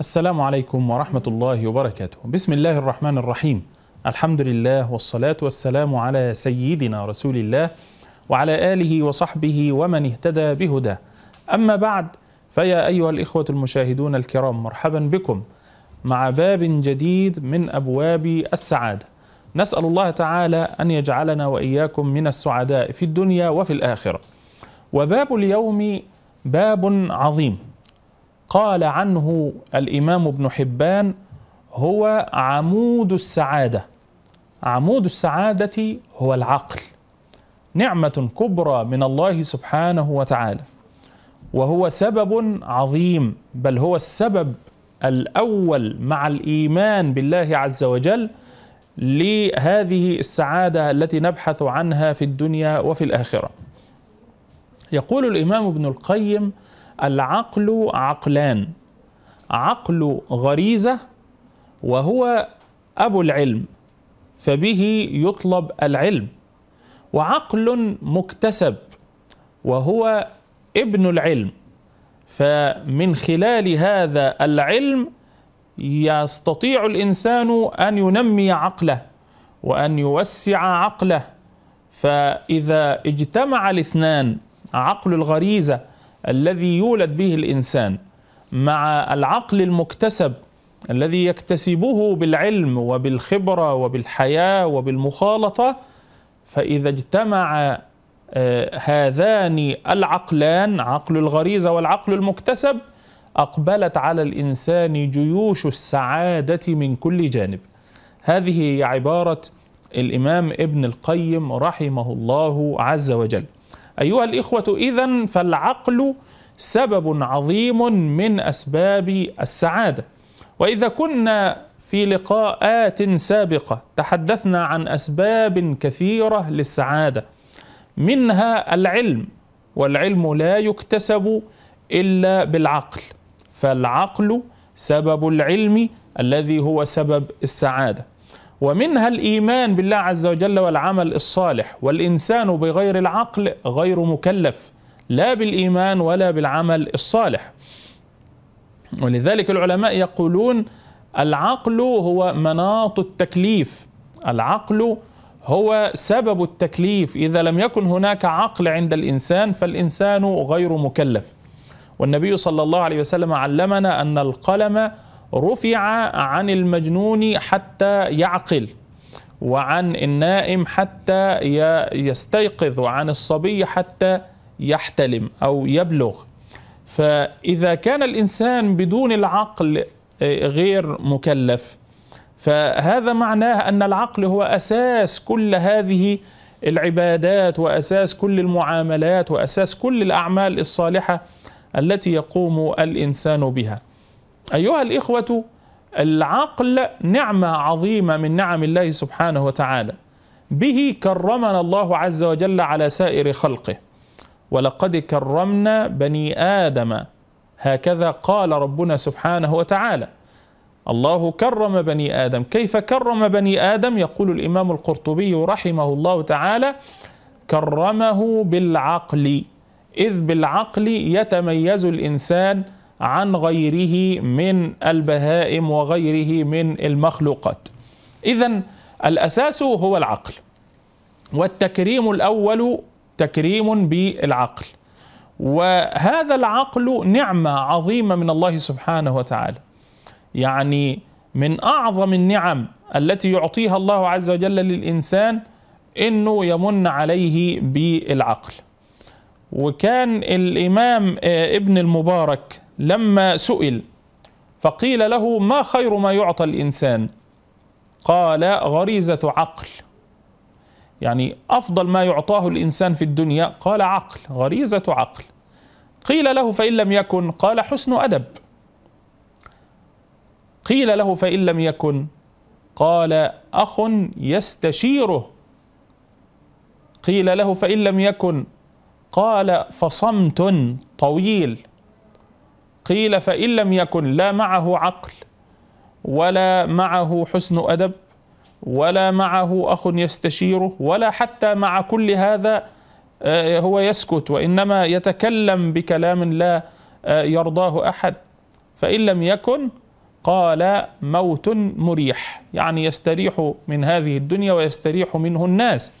السلام عليكم ورحمة الله وبركاته بسم الله الرحمن الرحيم الحمد لله والصلاة والسلام على سيدنا رسول الله وعلى آله وصحبه ومن اهتدى بهداه أما بعد فيا أيها الإخوة المشاهدون الكرام مرحبا بكم مع باب جديد من أبواب السعادة نسأل الله تعالى أن يجعلنا وإياكم من السعداء في الدنيا وفي الآخرة وباب اليوم باب عظيم قال عنه الامام ابن حبان هو عمود السعاده عمود السعاده هو العقل نعمه كبرى من الله سبحانه وتعالى وهو سبب عظيم بل هو السبب الاول مع الايمان بالله عز وجل لهذه السعاده التي نبحث عنها في الدنيا وفي الاخره يقول الامام ابن القيم العقل عقلان عقل غريزه وهو ابو العلم فبه يطلب العلم وعقل مكتسب وهو ابن العلم فمن خلال هذا العلم يستطيع الانسان ان ينمي عقله وان يوسع عقله فاذا اجتمع الاثنان عقل الغريزه الذي يولد به الانسان مع العقل المكتسب الذي يكتسبه بالعلم وبالخبره وبالحياه وبالمخالطه فاذا اجتمع آه، هذان العقلان عقل الغريزه والعقل المكتسب اقبلت على الانسان جيوش السعاده من كل جانب هذه هي عباره الامام ابن القيم رحمه الله عز وجل أيها الإخوة إذا فالعقل سبب عظيم من أسباب السعادة وإذا كنا في لقاءات سابقة تحدثنا عن أسباب كثيرة للسعادة منها العلم والعلم لا يكتسب إلا بالعقل فالعقل سبب العلم الذي هو سبب السعادة ومنها الايمان بالله عز وجل والعمل الصالح والانسان بغير العقل غير مكلف لا بالايمان ولا بالعمل الصالح ولذلك العلماء يقولون العقل هو مناط التكليف العقل هو سبب التكليف اذا لم يكن هناك عقل عند الانسان فالانسان غير مكلف والنبي صلى الله عليه وسلم علمنا ان القلم رفع عن المجنون حتى يعقل وعن النائم حتى يستيقظ وعن الصبي حتى يحتلم أو يبلغ فإذا كان الإنسان بدون العقل آه، غير مكلف فهذا معناه أن العقل هو أساس كل هذه العبادات وأساس كل المعاملات وأساس كل الأعمال الصالحة التي يقوم الإنسان بها ايها الاخوه العقل نعمه عظيمه من نعم الله سبحانه وتعالى به كرمنا الله عز وجل على سائر خلقه ولقد كرمنا بني ادم هكذا قال ربنا سبحانه وتعالى الله كرم بني ادم كيف كرم بني ادم يقول الامام القرطبي رحمه الله تعالى كرمه بالعقل اذ بالعقل يتميز الانسان عن غيره من البهائم وغيره من المخلوقات اذا الاساس هو العقل والتكريم الاول تكريم بالعقل وهذا العقل نعمه عظيمه من الله سبحانه وتعالى يعني من اعظم النعم التي يعطيها الله عز وجل للانسان انه يمن عليه بالعقل وكان الامام آه، ابن المبارك لما سئل فقيل له ما خير ما يعطى الانسان قال غريزه عقل يعني افضل ما يعطاه الانسان في الدنيا قال عقل غريزه عقل قيل له فان لم يكن قال حسن ادب قيل له فان لم يكن قال اخ يستشيره قيل له فان لم يكن قال فصمت طويل قيل فإن لم يكن لا معه عقل ولا معه حسن أدب ولا معه أخ يستشيره ولا حتى مع كل هذا آه، هو يسكت وإنما يتكلم بكلام لا آه، يرضاه أحد فإن لم يكن قال موت مريح يعني يستريح من هذه الدنيا ويستريح منه الناس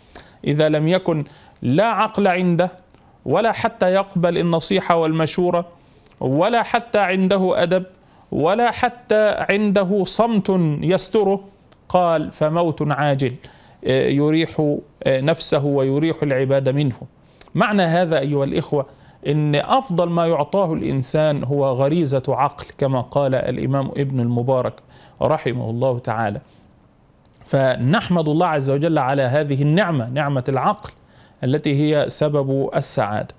إذا لم يكن لا عقل عنده ولا حتى يقبل النصيحة والمشورة ولا حتى عنده أدب ولا حتى عنده صمت يستره قال فموت عاجل آه، يريح آه، نفسه ويريح العباد منه معنى هذا أيها الإخوة إن أفضل ما يعطاه الإنسان هو غريزة عقل كما قال الإمام ابن المبارك رحمه الله تعالى فنحمد الله عز وجل على هذه النعمة نعمة العقل التي هي سبب السعادة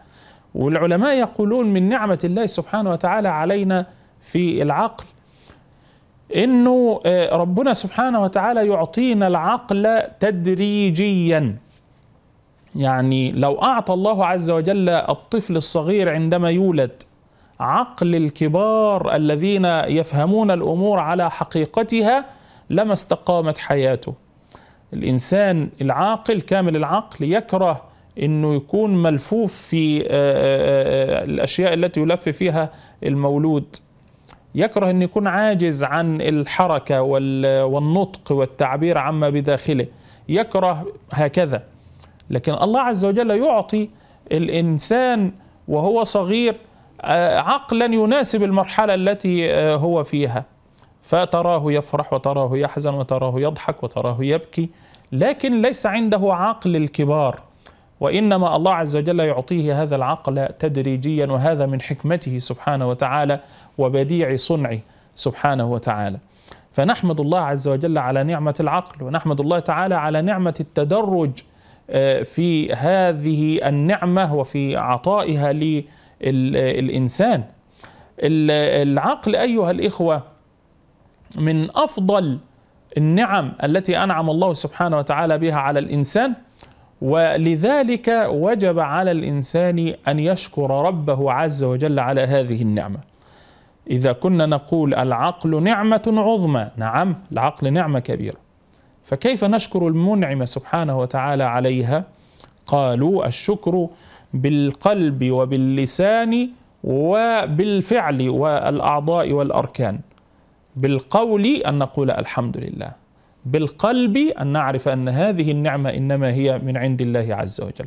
والعلماء يقولون من نعمة الله سبحانه وتعالى علينا في العقل انه آه، ربنا سبحانه وتعالى يعطينا العقل تدريجيا يعني لو اعطى الله عز وجل الطفل الصغير عندما يولد عقل الكبار الذين يفهمون الامور على حقيقتها لما استقامت حياته الانسان العاقل كامل العقل يكره انه يكون ملفوف في آه، آه، آه، الاشياء التي يلف فيها المولود يكره ان يكون عاجز عن الحركه والنطق والتعبير عما بداخله يكره هكذا لكن الله عز وجل يعطي الانسان وهو صغير عقلا يناسب المرحله التي هو فيها فتراه يفرح وتراه يحزن وتراه يضحك وتراه يبكي لكن ليس عنده عقل الكبار وإنما الله عز وجل يعطيه هذا العقل تدريجيا وهذا من حكمته سبحانه وتعالى وبديع صنعه سبحانه وتعالى فنحمد الله عز وجل على نعمة العقل ونحمد الله تعالى على نعمة التدرج آه، في هذه النعمة وفي عطائها للإنسان العقل أيها الإخوة من أفضل النعم التي أنعم الله سبحانه وتعالى بها على الإنسان ولذلك وجب على الانسان ان يشكر ربه عز وجل على هذه النعمه اذا كنا نقول العقل نعمه عظمى نعم العقل نعمه كبيره فكيف نشكر المنعم سبحانه وتعالى عليها قالوا الشكر بالقلب وباللسان وبالفعل والاعضاء والاركان بالقول ان نقول الحمد لله بالقلب أن نعرف أن هذه النعمة إنما هي من عند الله عز وجل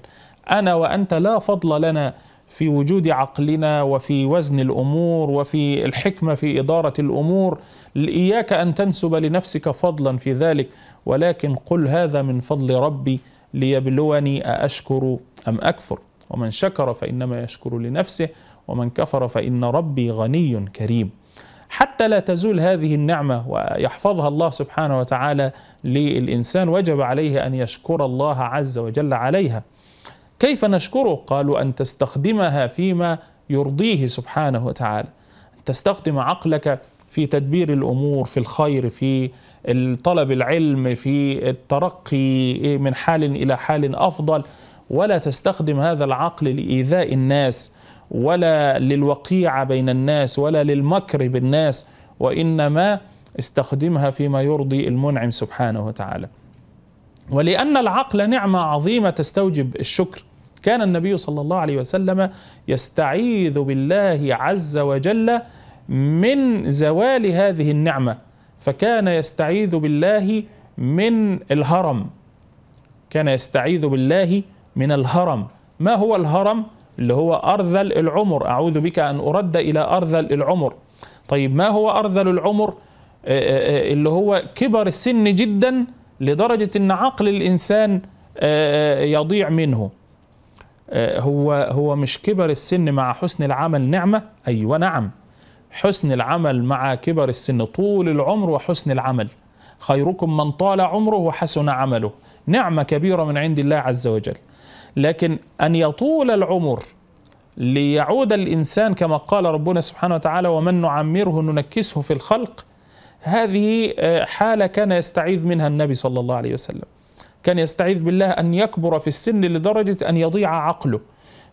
أنا وأنت لا فضل لنا في وجود عقلنا وفي وزن الامور وفي الحكمه في اداره الامور اياك ان تنسب لنفسك فضلا في ذلك ولكن قل هذا من فضل ربي ليبلوني ااشكر ام اكفر ومن شكر فانما يشكر لنفسه ومن كفر فان ربي غني كريم حتى لا تزول هذه النعمة ويحفظها الله سبحانه وتعالى للإنسان وجب عليه أن يشكر الله عز وجل عليها كيف نشكره؟ قالوا أن تستخدمها فيما يرضيه سبحانه وتعالى تستخدم عقلك في تدبير الامور في الخير في طلب العلم في الترقي من حال الى حال افضل ولا تستخدم هذا العقل لايذاء الناس ولا للوقيعة بين الناس ولا للمكر بالناس وإنما استخدمها فيما يرضي المنعم سبحانه وتعالى ولأن العقل نعمة عظيمة تستوجب الشكر كان النبي صلى الله عليه وسلم يستعيذ بالله عز وجل من زوال هذه النعمة فكان يستعيذ بالله من الهرم كان يستعيذ بالله من الهرم ما هو الهرم اللي هو أرذل العمر أعوذ بك أن أرد إلى أرذل العمر طيب ما هو أرذل العمر آه، آه، آه، اللي هو كبر السن جدا لدرجة أن عقل الإنسان يضيع منه هو هو مش كبر السن مع حسن العمل نعمة أيوة نعم حسن العمل مع كبر السن طول العمر وحسن العمل خيركم من طال عمره وحسن عمله نعمة كبيرة من عند الله عز وجل لكن أن يطول العمر ليعود الإنسان كما قال ربنا سبحانه وتعالى ومن نعمره ننكسه في الخلق هذه آه، حالة كان يستعيذ منها النبي صلى الله عليه وسلم كان يستعيذ بالله أن يكبر في السن لدرجة أن يضيع عقله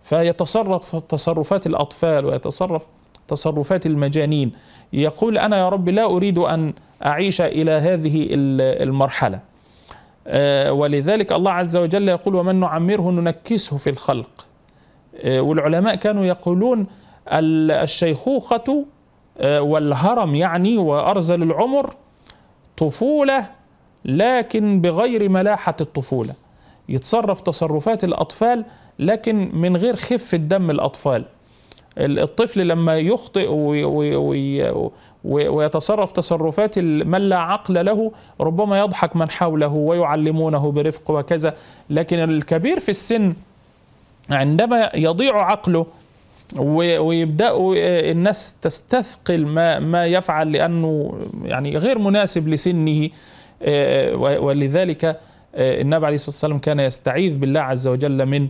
فيتصرف تصرفات الأطفال ويتصرف تصرفات المجانين يقول أنا يا رب لا أريد أن أعيش إلى هذه المرحلة آه، ولذلك الله عز وجل يقول ومن نعمره ننكسه في الخلق آه، والعلماء كانوا يقولون الشيخوخة آه، والهرم يعني وأرزل العمر طفولة لكن بغير ملاحة الطفولة يتصرف تصرفات الأطفال لكن من غير خفة دم الأطفال الطفل لما يخطئ ويتصرف تصرفات من لا عقل له ربما يضحك من حوله ويعلمونه برفق وكذا لكن الكبير في السن عندما يضيع عقله ويبداوا الناس تستثقل ما ما يفعل لانه يعني غير مناسب لسنه آه، ولذلك آه، النبي عليه الصلاه والسلام كان يستعيذ بالله عز وجل من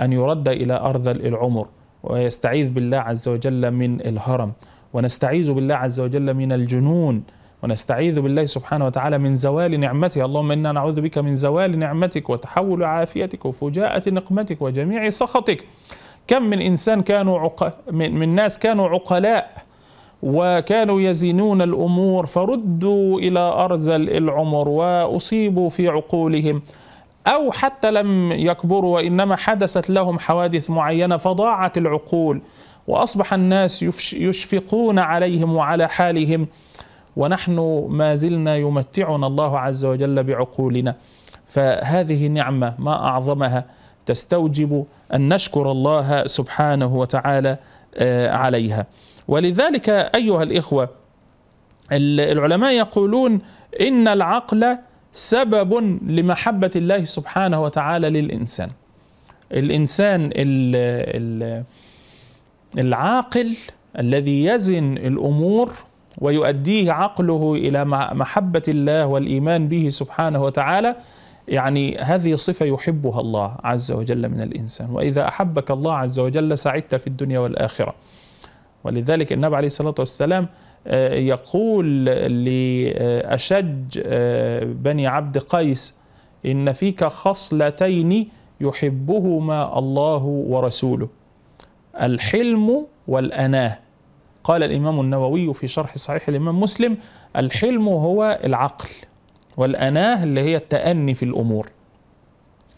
ان يرد الى ارذل العمر ويستعيذ بالله عز وجل من الهرم ونستعيذ بالله عز وجل من الجنون ونستعيذ بالله سبحانه وتعالى من زوال نعمته اللهم إنا نعوذ بك من زوال نعمتك وتحول عافيتك وفجاءة نقمتك وجميع سخطك كم من إنسان كانوا عق... من... من ناس كانوا عقلاء وكانوا يزنون الأمور فردوا إلى أرزل العمر وأصيبوا في عقولهم أو حتى لم يكبروا وإنما حدثت لهم حوادث معينة فضاعت العقول وأصبح الناس يشفقون عليهم وعلى حالهم ونحن ما زلنا يمتعنا الله عز وجل بعقولنا فهذه نعمة ما أعظمها تستوجب أن نشكر الله سبحانه وتعالى آه، عليها ولذلك أيها الإخوة العلماء يقولون إن العقل سبب لمحبة الله سبحانه وتعالى للإنسان الإنسان العاقل الذي يزن الأمور ويؤديه عقله إلى محبة الله والإيمان به سبحانه وتعالى يعني هذه صفة يحبها الله عز وجل من الإنسان وإذا أحبك الله عز وجل سعدت في الدنيا والآخرة ولذلك النبي عليه الصلاة والسلام آه، يقول لأشج آه، آه، بني عبد قيس إن فيك خصلتين يحبهما الله ورسوله الحلم والأناه قال الإمام النووي في شرح صحيح الإمام مسلم الحلم هو العقل والأناه اللي هي التأني في الأمور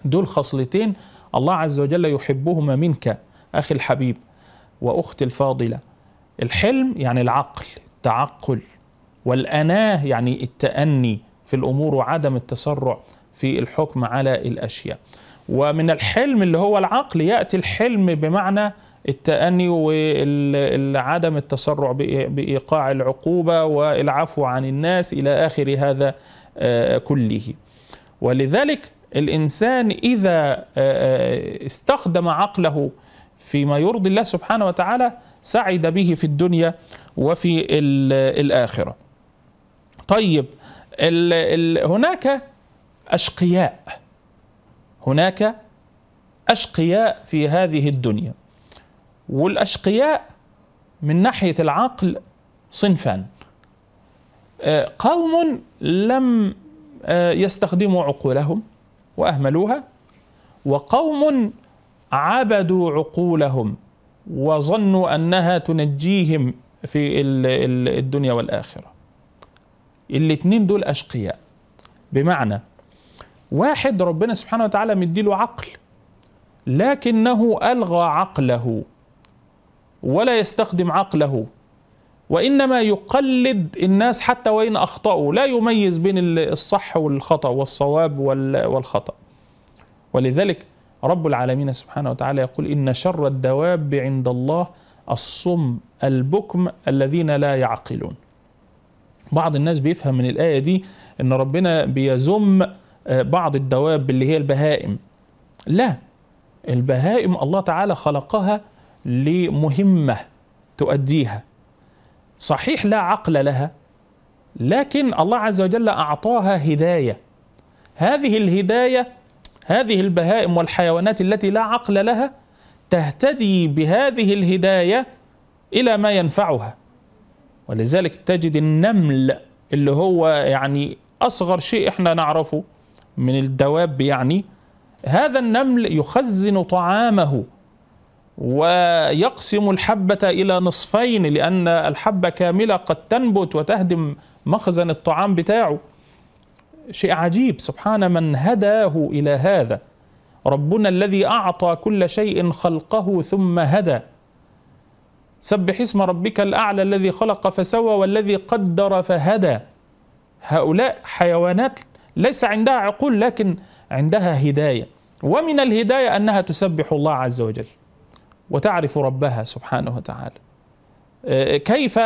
دول خصلتين الله عز وجل يحبهما منك أخي الحبيب وأختي الفاضلة الحلم يعني العقل التعقل والأناه يعني التأني في الأمور وعدم التسرع في الحكم على الأشياء ومن الحلم اللي هو العقل يأتي الحلم بمعنى التأني وعدم التسرع بإيقاع العقوبة والعفو عن الناس إلى آخر هذا آه، كله ولذلك الإنسان إذا آه، آه، استخدم عقله فيما يرضي الله سبحانه وتعالى سعد به في الدنيا وفي الآخرة طيب الـ الـ هناك أشقياء هناك أشقياء في هذه الدنيا والأشقياء من ناحية العقل صنفان آه، قوم لم آه، يستخدموا عقولهم وأهملوها وقوم عبدوا عقولهم وظنوا انها تنجيهم في الدنيا والاخره الاثنين دول اشقياء بمعنى واحد ربنا سبحانه وتعالى مديله عقل لكنه الغى عقله ولا يستخدم عقله وانما يقلد الناس حتى وان اخطاوا لا يميز بين الصح والخطا والصواب والخطا ولذلك رب العالمين سبحانه وتعالى يقول إن شر الدواب عند الله الصم البكم الذين لا يعقلون بعض الناس بيفهم من الآية دي إن ربنا بيزم آه، بعض الدواب اللي هي البهائم لا البهائم الله تعالى خلقها لمهمة تؤديها صحيح لا عقل لها لكن الله عز وجل أعطاها هداية هذه الهداية هذه البهائم والحيوانات التي لا عقل لها تهتدي بهذه الهدايه الى ما ينفعها ولذلك تجد النمل اللي هو يعني اصغر شيء احنا نعرفه من الدواب يعني هذا النمل يخزن طعامه ويقسم الحبة إلى نصفين لأن الحبة كاملة قد تنبت وتهدم مخزن الطعام بتاعه شيء عجيب سبحان من هداه الى هذا ربنا الذي اعطى كل شيء خلقه ثم هدى سبح اسم ربك الاعلى الذي خلق فسوى والذي قدر فهدى هؤلاء حيوانات ليس عندها عقول لكن عندها هدايه ومن الهدايه انها تسبح الله عز وجل وتعرف ربها سبحانه وتعالى كيف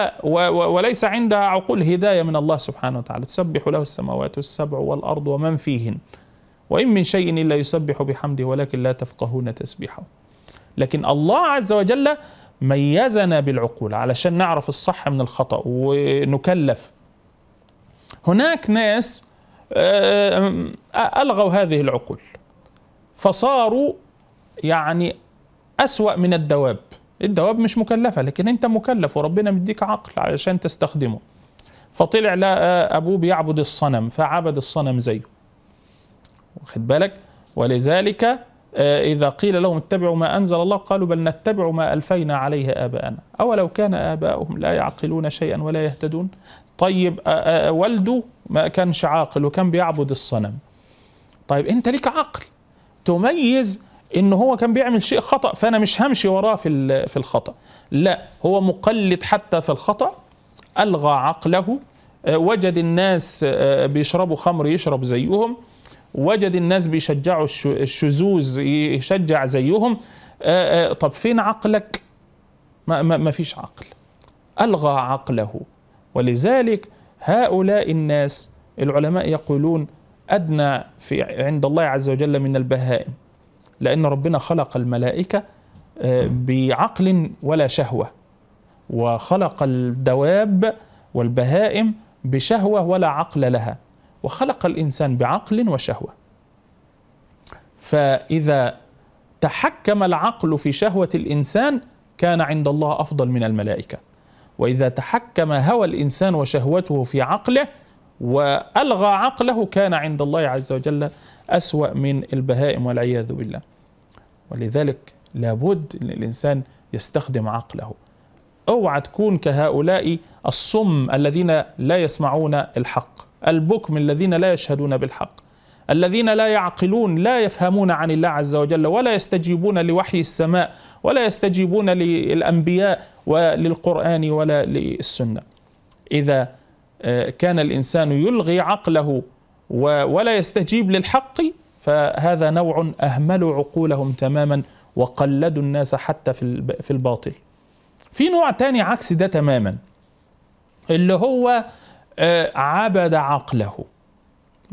وليس عندها عقول هداية من الله سبحانه وتعالى تسبح له السماوات السبع والأرض ومن فيهن وإن من شيء إلا يسبح بحمده ولكن لا تفقهون تسبيحه لكن الله عز وجل ميزنا بالعقول علشان نعرف الصح من الخطأ ونكلف هناك ناس آه، ألغوا هذه العقول فصاروا يعني أسوأ من الدواب الدواب مش مكلفة لكن أنت مكلف وربنا مديك عقل علشان تستخدمه فطلع لا آه، أبوه بيعبد الصنم فعبد الصنم زيه واخد بالك ولذلك آه، إذا قيل لهم اتبعوا ما أنزل الله قالوا بل نتبع ما ألفينا عليه آباءنا أولو كان آباؤهم لا يعقلون شيئا ولا يهتدون طيب آه، والده ما كانش عاقل وكان بيعبد الصنم طيب أنت ليك عقل تميز ان هو كان بيعمل شيء خطا فانا مش همشي وراه في في الخطا لا هو مقلد حتى في الخطا الغى عقله آه، وجد الناس آه، بيشربوا خمر يشرب زيهم وجد الناس بيشجعوا الشذوذ يشجع زيهم آه، طب فين عقلك ما, ما, ما فيش عقل الغى عقله ولذلك هؤلاء الناس العلماء يقولون ادنى في عند الله عز وجل من البهائم لأن ربنا خلق الملائكة آه، بعقل ولا شهوة وخلق الدواب والبهائم بشهوة ولا عقل لها وخلق الإنسان بعقل وشهوة فإذا تحكم العقل في شهوة الإنسان كان عند الله أفضل من الملائكة وإذا تحكم هوى الإنسان وشهوته في عقله وألغى عقله كان عند الله عز وجل أسوأ من البهائم والعياذ بالله ولذلك لابد ان الانسان يستخدم عقله اوعى تكون كهؤلاء الصم الذين لا يسمعون الحق البكم الذين لا يشهدون بالحق الذين لا يعقلون لا يفهمون عن الله عز وجل ولا يستجيبون لوحي السماء ولا يستجيبون للانبياء وللقران ولا للسنه اذا آه، كان الانسان يلغي عقله ولا يستجيب للحق فهذا نوع أهملوا عقولهم تماما وقلدوا الناس حتى في في الباطل في نوع تاني عكس ده تماما اللي هو آه، عبد عقله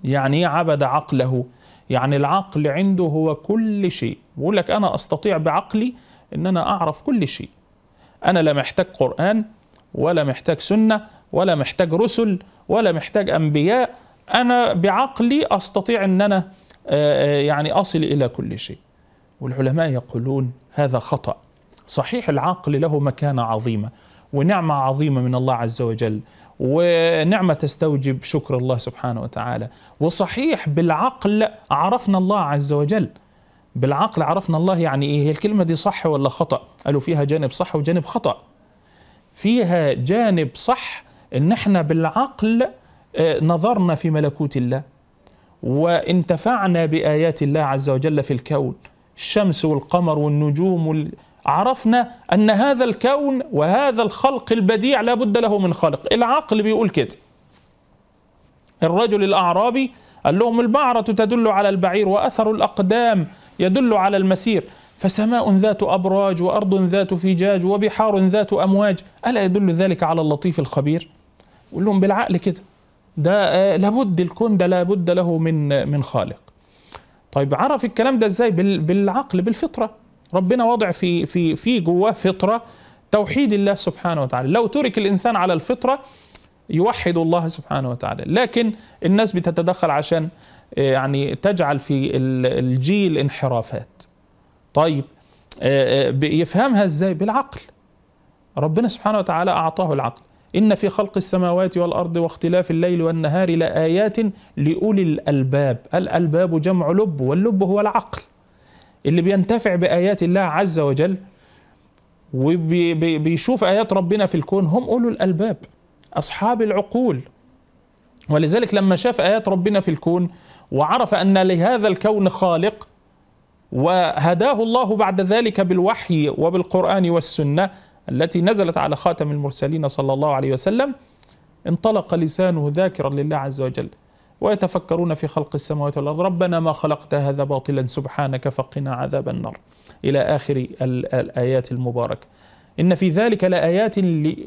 يعني ايه عبد عقله يعني العقل عنده هو كل شيء بيقول لك انا استطيع بعقلي ان انا اعرف كل شيء انا لا محتاج قران ولا محتاج سنه ولا محتاج رسل ولا محتاج انبياء انا بعقلي استطيع ان انا آه، آه، يعني أصل إلى كل شيء والعلماء يقولون هذا خطأ صحيح العقل له مكانة عظيمة ونعمة عظيمة من الله عز وجل ونعمة تستوجب شكر الله سبحانه وتعالى وصحيح بالعقل عرفنا الله عز وجل بالعقل عرفنا الله يعني إيه هي الكلمة دي صح ولا خطأ قالوا فيها جانب صح وجانب خطأ فيها جانب صح إن احنا بالعقل آه، نظرنا في ملكوت الله وانتفعنا بآيات الله عز وجل في الكون الشمس والقمر والنجوم عرفنا أن هذا الكون وهذا الخلق البديع لا بد له من خلق العقل بيقول كده الرجل الأعرابي قال لهم البعرة تدل على البعير وأثر الأقدام يدل على المسير فسماء ذات أبراج وأرض ذات فجاج وبحار ذات أمواج ألا يدل ذلك على اللطيف الخبير؟ قول لهم بالعقل كده ده آه، لابد الكون ده لابد له من آه، من خالق طيب عرف الكلام ده ازاي بالعقل بالفطره ربنا وضع في في في جواه فطره توحيد الله سبحانه وتعالى لو ترك الانسان على الفطره يوحد الله سبحانه وتعالى لكن الناس بتتدخل عشان آه، يعني تجعل في الجيل انحرافات طيب يفهمها ازاي بالعقل ربنا سبحانه وتعالى اعطاه العقل إن في خلق السماوات والأرض واختلاف الليل والنهار لآيات لأولي الألباب الألباب جمع لب واللب هو العقل اللي بينتفع بآيات الله عز وجل وبيشوف آيات ربنا في الكون هم أولو الألباب أصحاب العقول ولذلك لما شاف آيات ربنا في الكون وعرف أن لهذا الكون خالق وهداه الله بعد ذلك بالوحي وبالقرآن والسنة التي نزلت على خاتم المرسلين صلى الله عليه وسلم انطلق لسانه ذاكرا لله عز وجل ويتفكرون في خلق السماوات والارض ربنا ما خلقت هذا باطلا سبحانك فقنا عذاب النار الى اخر الايات المباركه ان في ذلك لايات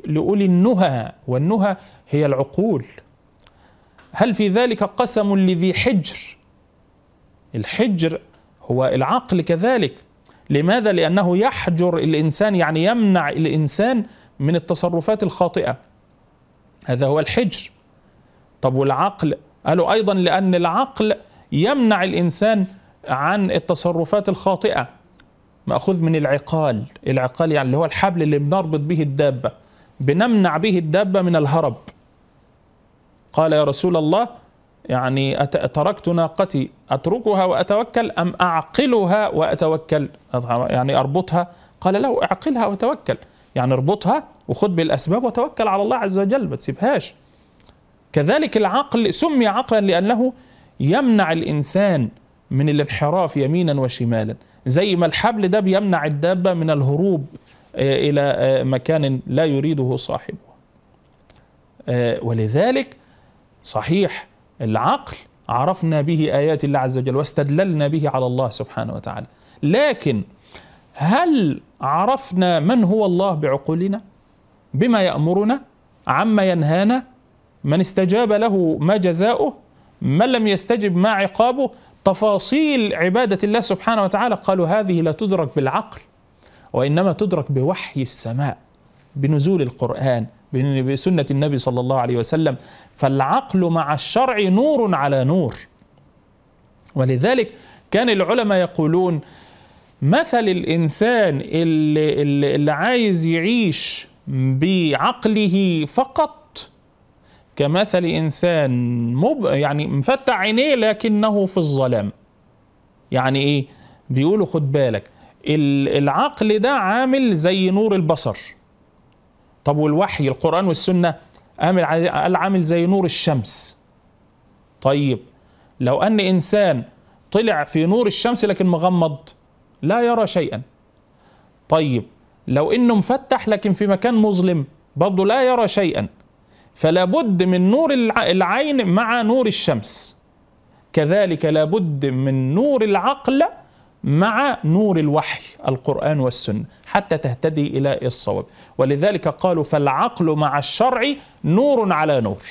لاولي النهى والنهى هي العقول هل في ذلك قسم لذي حجر الحجر هو العقل كذلك لماذا؟ لأنه يحجر الإنسان يعني يمنع الإنسان من التصرفات الخاطئة هذا هو الحجر طب والعقل قالوا أيضا لأن العقل يمنع الإنسان عن التصرفات الخاطئة مأخوذ من العقال العقال يعني اللي هو الحبل اللي بنربط به الدابة بنمنع به الدابة من الهرب قال يا رسول الله يعني تركت ناقتي أتركها وأتوكل أم أعقلها وأتوكل يعني أربطها قال له أعقلها وتوكل يعني اربطها وخد بالأسباب وتوكل على الله عز وجل ما تسيبهاش كذلك العقل سمي عقلا لأنه يمنع الإنسان من الانحراف يمينا وشمالا زي ما الحبل ده بيمنع الدابة من الهروب آه، إلى آه، مكان لا يريده صاحبه آه، ولذلك صحيح العقل عرفنا به ايات الله عز وجل واستدللنا به على الله سبحانه وتعالى لكن هل عرفنا من هو الله بعقولنا بما يامرنا عما ينهانا من استجاب له ما جزاؤه من لم يستجب ما عقابه تفاصيل عباده الله سبحانه وتعالى قالوا هذه لا تدرك بالعقل وانما تدرك بوحي السماء بنزول القران بسنة النبي صلى الله عليه وسلم فالعقل مع الشرع نور على نور ولذلك كان العلماء يقولون مثل الإنسان اللي, اللي, عايز يعيش بعقله فقط كمثل إنسان مب يعني مفتح عينيه لكنه في الظلام يعني إيه بيقولوا خد بالك العقل ده عامل زي نور البصر طب والوحي القرآن والسنة قال عامل زي نور الشمس طيب لو أن إنسان طلع في نور الشمس لكن مغمض لا يرى شيئا طيب لو انه مفتح لكن في مكان مظلم برضه لا يرى شيئا فلا بد من نور العين مع نور الشمس كذلك لا بد من نور العقل مع نور الوحي القرآن والسنة حتى تهتدي إلى الصواب ولذلك قالوا فالعقل مع الشرع نور على نور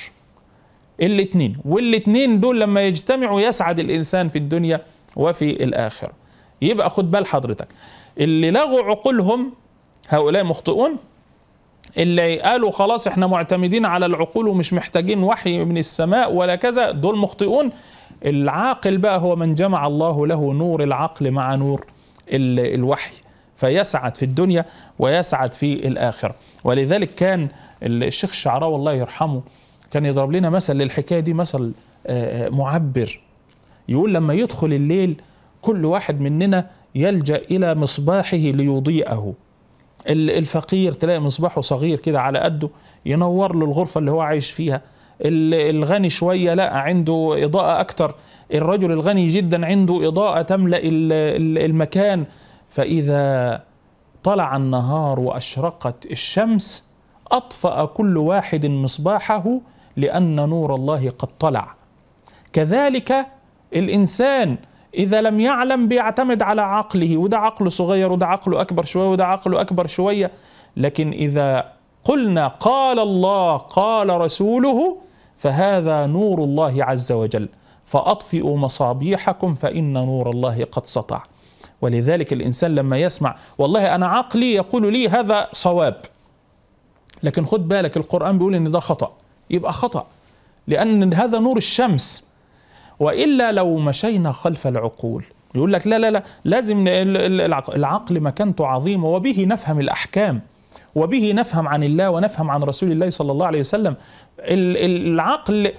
الاثنين والاثنين دول لما يجتمعوا يسعد الإنسان في الدنيا وفي الآخرة يبقى خد بال حضرتك اللي لغوا عقولهم هؤلاء مخطئون اللي قالوا خلاص احنا معتمدين على العقول ومش محتاجين وحي من السماء ولا كذا دول مخطئون العاقل بقى هو من جمع الله له نور العقل مع نور الوحي فيسعد في الدنيا ويسعد في الآخرة ولذلك كان الشيخ الشعراوي الله يرحمه كان يضرب لنا مثل للحكاية دي مثل آه، آه، معبر يقول لما يدخل الليل كل واحد مننا يلجأ إلى مصباحه ليضيئه الفقير تلاقي مصباحه صغير كده على قده ينور له الغرفة اللي هو عايش فيها الغني شويه لا عنده اضاءه اكتر الرجل الغني جدا عنده اضاءه تملا المكان فاذا طلع النهار واشرقت الشمس اطفا كل واحد مصباحه لان نور الله قد طلع كذلك الانسان إذا لم يعلم بيعتمد على عقله وده عقله صغير وده عقله أكبر شوية وده عقله أكبر شوية لكن إذا قلنا قال الله قال رسوله فهذا نور الله عز وجل فأطفئوا مصابيحكم فإن نور الله قد سطع ولذلك الإنسان لما يسمع والله أنا عقلي يقول لي هذا صواب لكن خد بالك القرآن بيقول إن ده خطأ يبقى خطأ لأن هذا نور الشمس وإلا لو مشينا خلف العقول يقول لك لا لا لا لازم العقل مكانته عظيمة وبه نفهم الأحكام وبه نفهم عن الله ونفهم عن رسول الله صلى الله عليه وسلم العقل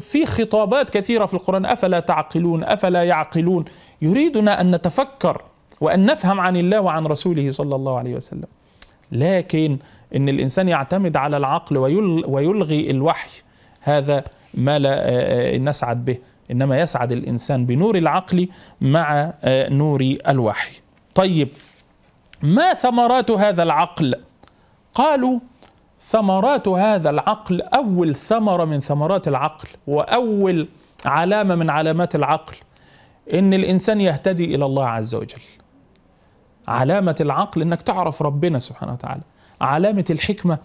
في خطابات كثيرة في القرآن أفلا تعقلون أفلا يعقلون يريدنا أن نتفكر وأن نفهم عن الله وعن رسوله صلى الله عليه وسلم لكن أن الإنسان يعتمد على العقل ويلغي الوحي هذا ما لا نسعد به إنما يسعد الإنسان بنور العقل مع نور الوحي طيب ما ثمرات هذا العقل قالوا ثمرات هذا العقل اول ثمره من ثمرات العقل واول علامه من علامات العقل ان الانسان يهتدي الى الله عز وجل علامه العقل انك تعرف ربنا سبحانه وتعالى علامه الحكمه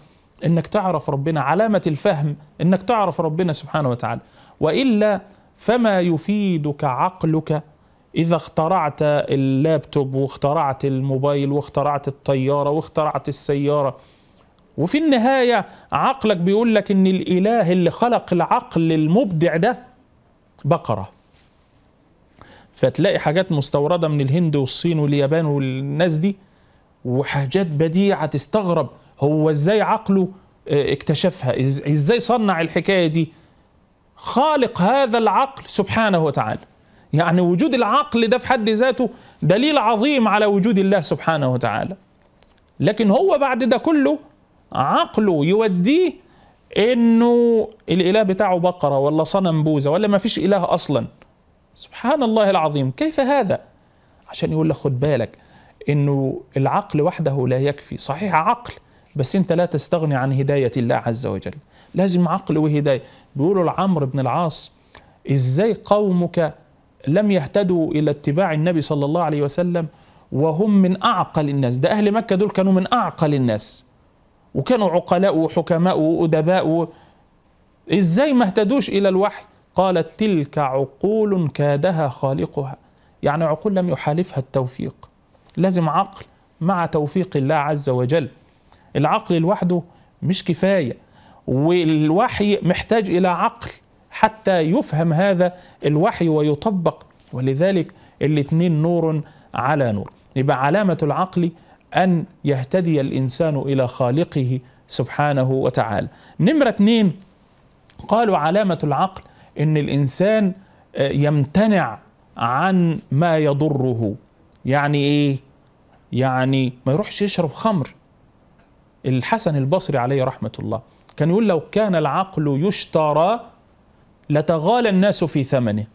انك تعرف ربنا علامه الفهم انك تعرف ربنا سبحانه وتعالى والا فما يفيدك عقلك إذا اخترعت اللابتوب واخترعت الموبايل واخترعت الطيارة واخترعت السيارة وفي النهاية عقلك بيقول لك إن الإله اللي خلق العقل المبدع ده بقرة فتلاقي حاجات مستوردة من الهند والصين واليابان والناس دي وحاجات بديعة تستغرب هو إزاي عقله آه، اكتشفها إزاي صنع الحكاية دي خالق هذا العقل سبحانه وتعالى يعني وجود العقل ده في حد ذاته دليل عظيم على وجود الله سبحانه وتعالى لكن هو بعد ده كله عقله يوديه انه الاله بتاعه بقره ولا صنم بوزه ولا ما فيش اله اصلا سبحان الله العظيم كيف هذا عشان يقول لك خد بالك انه العقل وحده لا يكفي صحيح عقل بس انت لا تستغني عن هدايه الله عز وجل لازم عقل وهدايه بيقولوا لعمرو بن العاص ازاي قومك لم يهتدوا إلى اتباع النبي صلى الله عليه وسلم وهم من أعقل الناس ده أهل مكة دول كانوا من أعقل الناس وكانوا عقلاء وحكماء وأدباء إزاي ما اهتدوش إلى الوحي قالت تلك عقول كادها خالقها يعني عقول لم يحالفها التوفيق لازم عقل مع توفيق الله عز وجل العقل لوحده مش كفاية والوحي محتاج إلى عقل حتى يفهم هذا الوحي ويطبق ولذلك الاثنين نور على نور يبقى علامة العقل أن يهتدي الإنسان إلى خالقه سبحانه وتعالى نمرة اثنين قالوا علامة العقل أن الإنسان آه، يمتنع عن ما يضره يعني إيه؟ يعني ما يروحش يشرب خمر الحسن البصري عليه رحمة الله كان يقول لو كان العقل يشترى لتغالى الناس في ثمنه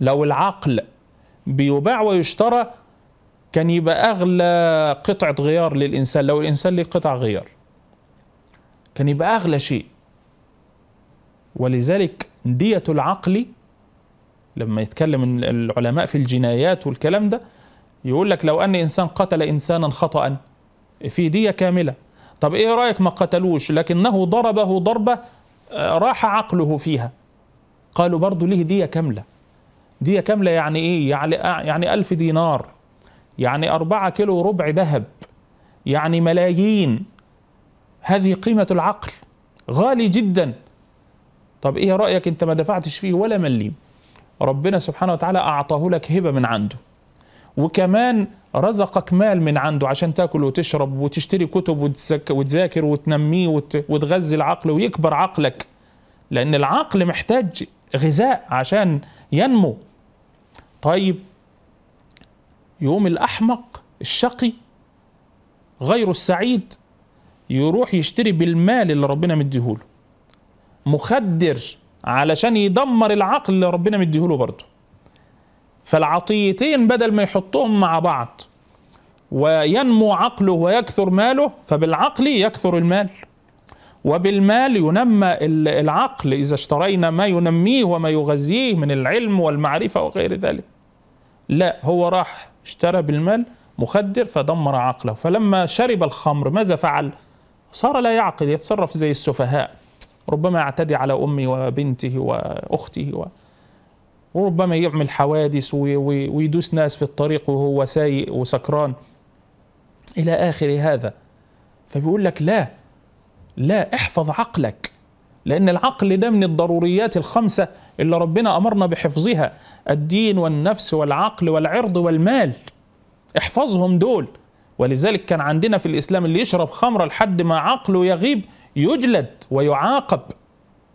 لو العقل بيباع ويشترى كان يبقى أغلى قطعة غيار للإنسان لو الإنسان ليه قطع غيار كان يبقى أغلى شيء ولذلك دية العقل لما يتكلم العلماء في الجنايات والكلام ده يقول لك لو أن إنسان قتل إنسانا خطأ في دية كاملة طب إيه رأيك ما قتلوش لكنه ضربه ضربة آه، راح عقله فيها قالوا برضه ليه دية كاملة دية كاملة يعني إيه يعني, يعني ألف دينار يعني أربعة كيلو وربع ذهب يعني ملايين هذه قيمة العقل غالي جدا طب إيه رأيك أنت ما دفعتش فيه ولا مليم ربنا سبحانه وتعالى أعطاه لك هبة من عنده وكمان رزقك مال من عنده عشان تاكل وتشرب وتشتري كتب وتذاكر وتنميه وتغذي العقل ويكبر عقلك لأن العقل محتاج غذاء عشان ينمو طيب يقوم الأحمق الشقي غير السعيد يروح يشتري بالمال اللي ربنا مديهوله مخدر علشان يدمر العقل اللي ربنا مديهوله برضه فالعطيتين بدل ما يحطهم مع بعض وينمو عقله ويكثر ماله فبالعقل يكثر المال وبالمال ينمى العقل إذا اشترينا ما ينميه وما يغذيه من العلم والمعرفة وغير ذلك لا هو راح اشترى بالمال مخدر فدمر عقله فلما شرب الخمر ماذا فعل صار لا يعقل يتصرف زي السفهاء ربما يعتدي على أمي وبنته وأخته و... وربما يعمل حوادث ويدوس ناس في الطريق وهو سايق وسكران إلى آخر هذا فبيقول لك لا لا احفظ عقلك لأن العقل ده من الضروريات الخمسة اللي ربنا أمرنا بحفظها الدين والنفس والعقل والعرض والمال احفظهم دول ولذلك كان عندنا في الإسلام اللي يشرب خمرة لحد ما عقله يغيب يجلد ويعاقب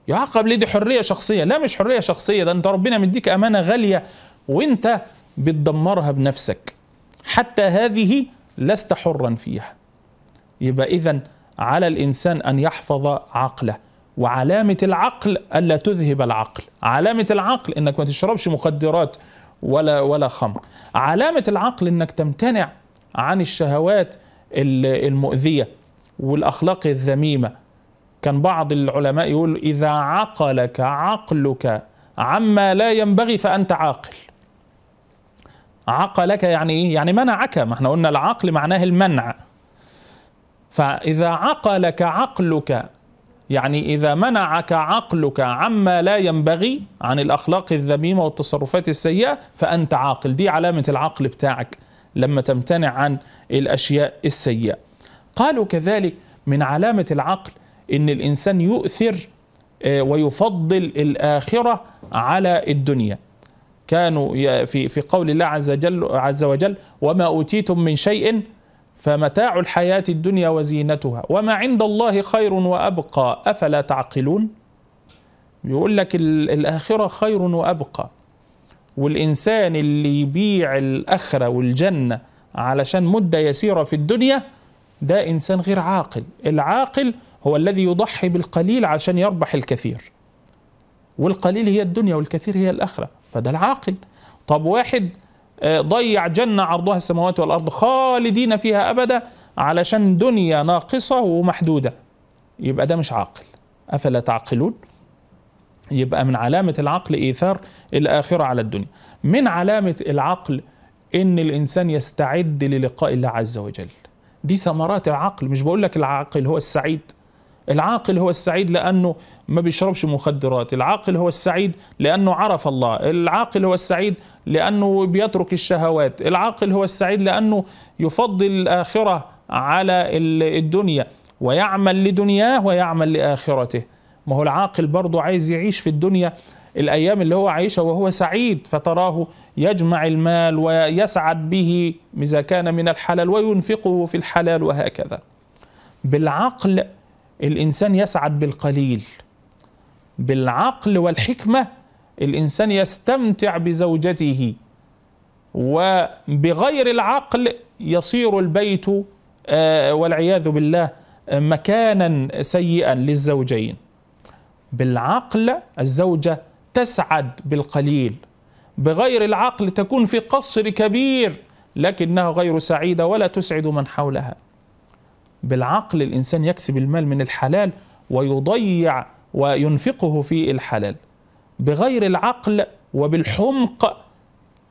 يعاقب ليه دي حرية شخصية لا مش حرية شخصية ده أنت ربنا مديك أمانة غالية وأنت بتدمرها بنفسك حتى هذه لست حرا فيها يبقى إذا على الانسان ان يحفظ عقله وعلامه العقل الا تذهب العقل علامه العقل انك ما تشربش مخدرات ولا ولا خمر علامه العقل انك تمتنع عن الشهوات المؤذيه والاخلاق الذميمه كان بعض العلماء يقول اذا عقلك عقلك عما لا ينبغي فانت عاقل عقلك يعني ايه يعني منعك ما احنا قلنا العقل معناه المنع فإذا عقلك عقلك يعني إذا منعك عقلك عما لا ينبغي عن الأخلاق الذميمة والتصرفات السيئة فأنت عاقل دي علامة العقل بتاعك لما تمتنع عن الأشياء السيئة قالوا كذلك من علامة العقل إن الإنسان يؤثر آه، ويفضل الآخرة على الدنيا كانوا في في قول الله عز وجل عز وجل وما اوتيتم من شيء فمتاع الحياة الدنيا وزينتها وما عند الله خير وأبقى أفلا تعقلون بيقول لك الآخرة خير وأبقى والإنسان اللي يبيع الآخرة والجنة علشان مدة يسيرة في الدنيا ده إنسان غير عاقل العاقل هو الذي يضحي بالقليل عشان يربح الكثير والقليل هي الدنيا والكثير هي الآخرة فده العاقل طب واحد ضيع جنة عرضها السماوات والأرض خالدين فيها أبدا علشان دنيا ناقصة ومحدودة يبقى ده مش عاقل أفلا تعقلون يبقى من علامة العقل إيثار الآخرة على الدنيا من علامة العقل إن الإنسان يستعد للقاء الله عز وجل دي ثمرات العقل مش بقول لك العقل هو السعيد العاقل هو السعيد لأنه ما بيشربش مخدرات العاقل هو السعيد لأنه عرف الله العاقل هو السعيد لأنه بيترك الشهوات العاقل هو السعيد لأنه يفضل الآخرة على الدنيا ويعمل لدنياه ويعمل لآخرته ما هو العاقل برضه عايز يعيش في الدنيا الأيام اللي هو عايشها وهو سعيد فتراه يجمع المال ويسعد به إذا كان من الحلال وينفقه في الحلال وهكذا بالعقل الانسان يسعد بالقليل بالعقل والحكمه الانسان يستمتع بزوجته وبغير العقل يصير البيت آه، والعياذ بالله مكانا سيئا للزوجين بالعقل الزوجه تسعد بالقليل بغير العقل تكون في قصر كبير لكنها غير سعيده ولا تسعد من حولها بالعقل الإنسان يكسب المال من الحلال ويضيع وينفقه في الحلال بغير العقل وبالحمق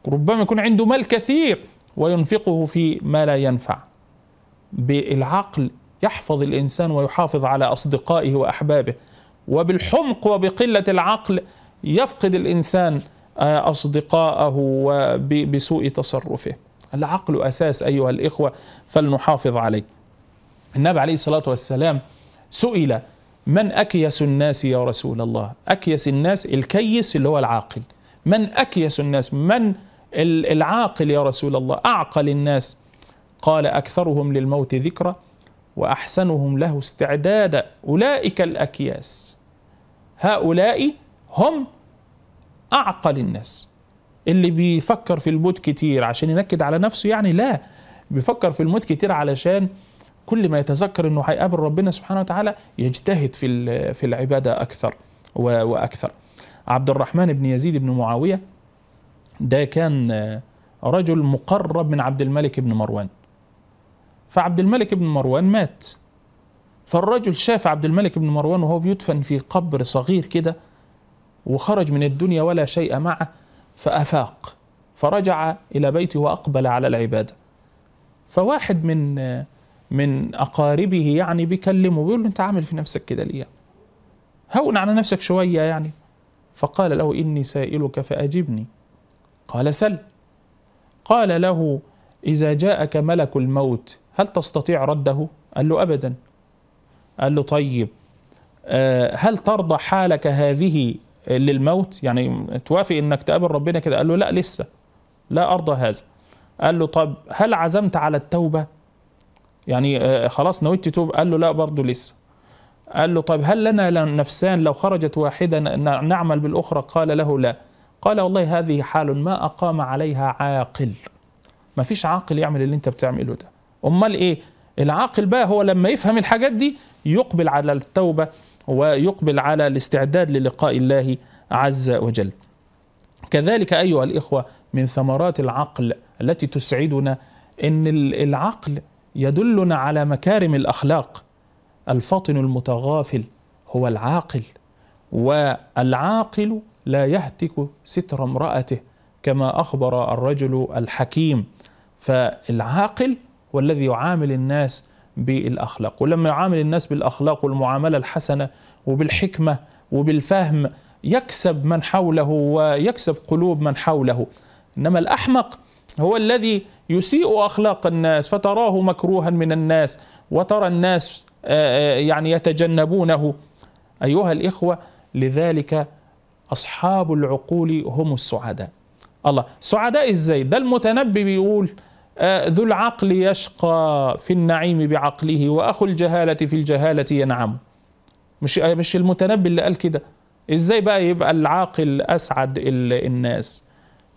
ربما يكون عنده مال كثير وينفقه في ما لا ينفع بالعقل يحفظ الانسان ويحافظ على اصدقائه واحبابه وبالحمق وبقله العقل يفقد الانسان آه، اصدقاءه بسوء تصرفه العقل اساس ايها الاخوه فلنحافظ عليه النبي عليه الصلاة والسلام سئل من أكيس الناس يا رسول الله أكيس الناس الكيس اللي هو العاقل من أكيس الناس من العاقل يا رسول الله أعقل الناس قال أكثرهم للموت ذكرى وأحسنهم له استعدادا أولئك الأكياس هؤلاء هم أعقل الناس اللي بيفكر في الموت كتير عشان ينكد على نفسه يعني لا بيفكر في الموت كتير علشان كل ما يتذكر انه هيقابل ربنا سبحانه وتعالى يجتهد في في العباده اكثر واكثر عبد الرحمن بن يزيد بن معاويه ده كان رجل مقرب من عبد الملك بن مروان فعبد الملك بن مروان مات فالرجل شاف عبد الملك بن مروان وهو بيدفن في قبر صغير كده وخرج من الدنيا ولا شيء معه فافاق فرجع الى بيته واقبل على العباده فواحد من من اقاربه يعني بيكلمه بيقول له انت عامل في نفسك كده ليه؟ هون على نفسك شويه يعني فقال له اني سائلك فاجبني قال سل قال له اذا جاءك ملك الموت هل تستطيع رده؟ قال له ابدا قال له طيب آه، هل ترضى حالك هذه للموت يعني توافق انك تقابل ربنا كده قال له لا لسه لا ارضى هذا قال له طب هل عزمت على التوبه يعني آه، خلاص نويت تتوب قال له لا برضه لسه قال له طيب هل لنا نفسان لو خرجت واحدة نعمل بالأخرى قال له لا قال والله هذه حال ما أقام عليها عاقل ما فيش عاقل يعمل اللي انت بتعمله ده امال ايه العاقل بقى هو لما يفهم الحاجات دي يقبل على التوبة ويقبل على الاستعداد للقاء الله عز وجل كذلك أيها الإخوة من ثمرات العقل التي تسعدنا أن العقل يدلنا على مكارم الاخلاق الفطن المتغافل هو العاقل والعاقل لا يهتك ستر امراته كما اخبر الرجل الحكيم فالعاقل هو الذي يعامل الناس بالاخلاق ولما يعامل الناس بالاخلاق والمعامله الحسنه وبالحكمه وبالفهم يكسب من حوله ويكسب قلوب من حوله انما الاحمق هو الذي يسيء أخلاق الناس فتراه مكروها من الناس وترى الناس آه، آه، يعني يتجنبونه أيها الإخوة لذلك أصحاب العقول هم السعداء الله سعداء إزاي ده المتنبي بيقول آه، ذو العقل يشقى في النعيم بعقله وأخو الجهالة في الجهالة ينعم مش مش المتنبي اللي قال كده ازاي بقى يبقى العاقل أسعد الناس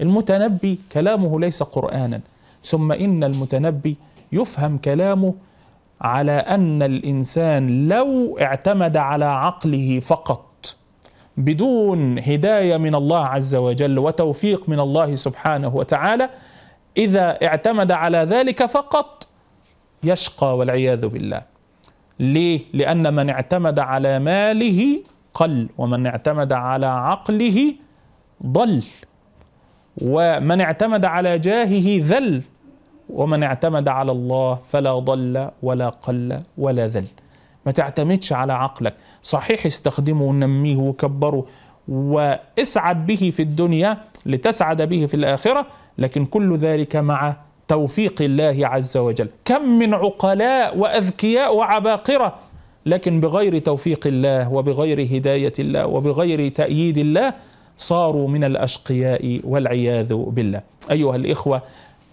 المتنبي كلامه ليس قرآنا ثم إن المتنبي يفهم كلامه على أن الإنسان لو اعتمد على عقله فقط بدون هداية من الله عز وجل وتوفيق من الله سبحانه وتعالى إذا اعتمد على ذلك فقط يشقى والعياذ بالله ليه؟ لأن من اعتمد على ماله قل ومن اعتمد على عقله ضل ومن اعتمد على جاهه ذل ومن اعتمد على الله فلا ضل ولا قل ولا ذل ما تعتمدش على عقلك صحيح استخدمه ونميه وكبره واسعد به في الدنيا لتسعد به في الآخرة لكن كل ذلك مع توفيق الله عز وجل كم من عقلاء وأذكياء وعباقرة لكن بغير توفيق الله وبغير هداية الله وبغير تأييد الله صاروا من الأشقياء والعياذ بالله أيها الإخوة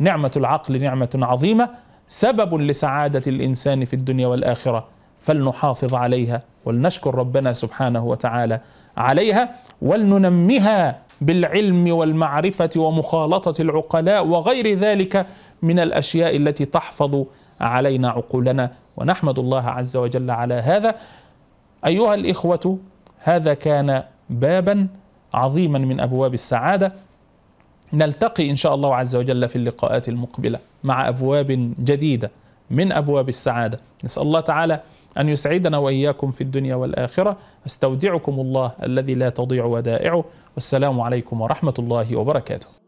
نعمة العقل نعمة عظيمة سبب لسعادة الإنسان في الدنيا والآخرة فلنحافظ عليها ولنشكر ربنا سبحانه وتعالى عليها ولننمها بالعلم والمعرفة ومخالطة العقلاء وغير ذلك من الأشياء التي تحفظ علينا عقولنا ونحمد الله عز وجل على هذا أيها الإخوة هذا كان بابا عظيما من أبواب السعادة نلتقي إن شاء الله عز وجل في اللقاءات المقبلة مع أبواب جديدة من أبواب السعادة نسأل الله تعالى أن يسعدنا وإياكم في الدنيا والآخرة أستودعكم الله الذي لا تضيع ودائعه والسلام عليكم ورحمة الله وبركاته